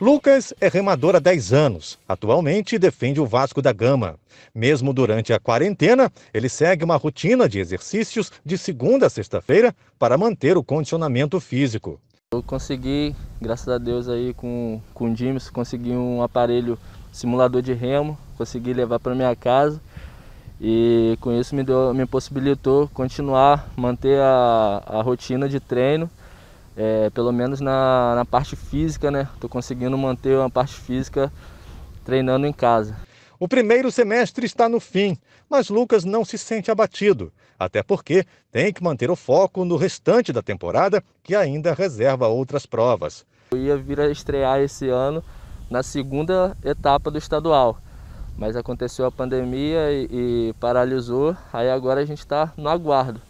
Lucas é remador há 10 anos. Atualmente defende o Vasco da Gama. Mesmo durante a quarentena, ele segue uma rotina de exercícios de segunda a sexta-feira para manter o condicionamento físico. Eu consegui, graças a Deus aí com, com o Dimes, consegui um aparelho simulador de remo, consegui levar para minha casa e com isso me, deu, me possibilitou continuar, manter a, a rotina de treino é, pelo menos na, na parte física, né? Estou conseguindo manter uma parte física treinando em casa. O primeiro semestre está no fim, mas Lucas não se sente abatido, até porque tem que manter o foco no restante da temporada, que ainda reserva outras provas. Eu ia vir a estrear esse ano na segunda etapa do estadual, mas aconteceu a pandemia e, e paralisou, aí agora a gente está no aguardo.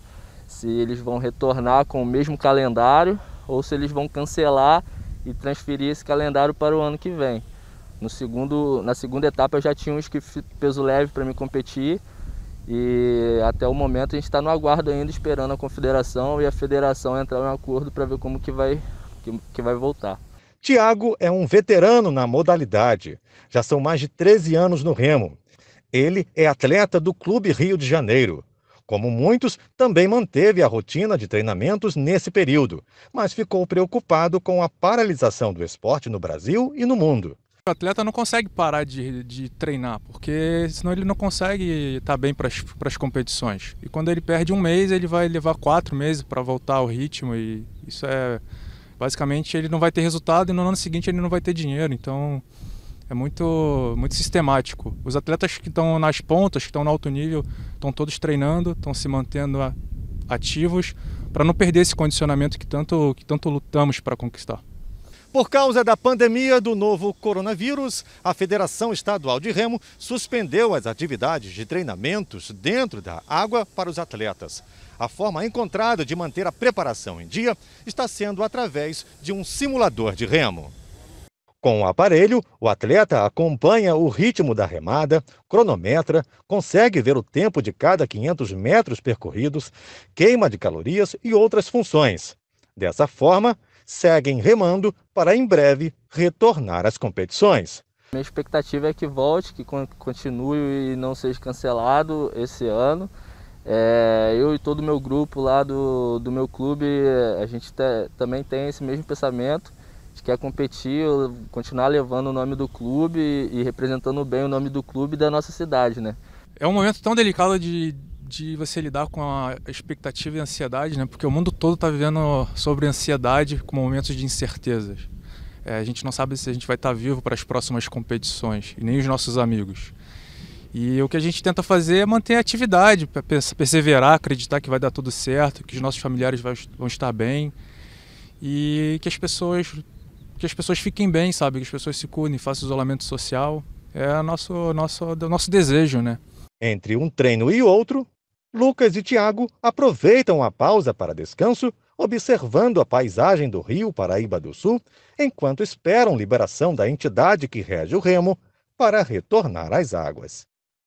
Se eles vão retornar com o mesmo calendário ou se eles vão cancelar e transferir esse calendário para o ano que vem. No segundo, na segunda etapa eu já tinha um que peso leve para me competir e até o momento a gente está no aguardo ainda esperando a confederação e a federação entrar em acordo para ver como que vai, que, que vai voltar. Tiago é um veterano na modalidade. Já são mais de 13 anos no remo. Ele é atleta do Clube Rio de Janeiro como muitos, também manteve a rotina de treinamentos nesse período, mas ficou preocupado com a paralisação do esporte no Brasil e no mundo. O atleta não consegue parar de, de treinar, porque senão ele não consegue estar tá bem para as competições. E quando ele perde um mês, ele vai levar quatro meses para voltar ao ritmo, e isso é. Basicamente, ele não vai ter resultado e no ano seguinte ele não vai ter dinheiro. Então, é muito, muito sistemático. Os atletas que estão nas pontas, que estão no alto nível, estão todos treinando, estão se mantendo ativos para não perder esse condicionamento que tanto, que tanto lutamos para conquistar. Por causa da pandemia do novo coronavírus, a Federação Estadual de Remo suspendeu as atividades de treinamentos dentro da água para os atletas. A forma encontrada de manter a preparação em dia está sendo através de um simulador de remo. Com o aparelho, o atleta acompanha o ritmo da remada, cronometra, consegue ver o tempo de cada 500 metros percorridos, queima de calorias e outras funções. Dessa forma, seguem remando para em breve retornar às competições. Minha expectativa é que volte, que continue e não seja cancelado esse ano. É, eu e todo o meu grupo lá do, do meu clube, a gente te, também tem esse mesmo pensamento gente quer competir, continuar levando o nome do clube e representando bem o nome do clube e da nossa cidade, né? É um momento tão delicado de, de você lidar com a expectativa e ansiedade, né? Porque o mundo todo está vivendo sobre ansiedade com momentos de incertezas. É, a gente não sabe se a gente vai estar tá vivo para as próximas competições e nem os nossos amigos. E o que a gente tenta fazer é manter a atividade, perseverar, acreditar que vai dar tudo certo, que os nossos familiares vão estar bem e que as pessoas que as pessoas fiquem bem, sabe? Que as pessoas se cuidem, façam isolamento social. É nosso, nosso, nosso desejo, né? Entre um treino e outro, Lucas e Tiago aproveitam a pausa para descanso, observando a paisagem do Rio Paraíba do Sul, enquanto esperam liberação da entidade que rege o remo para retornar às águas.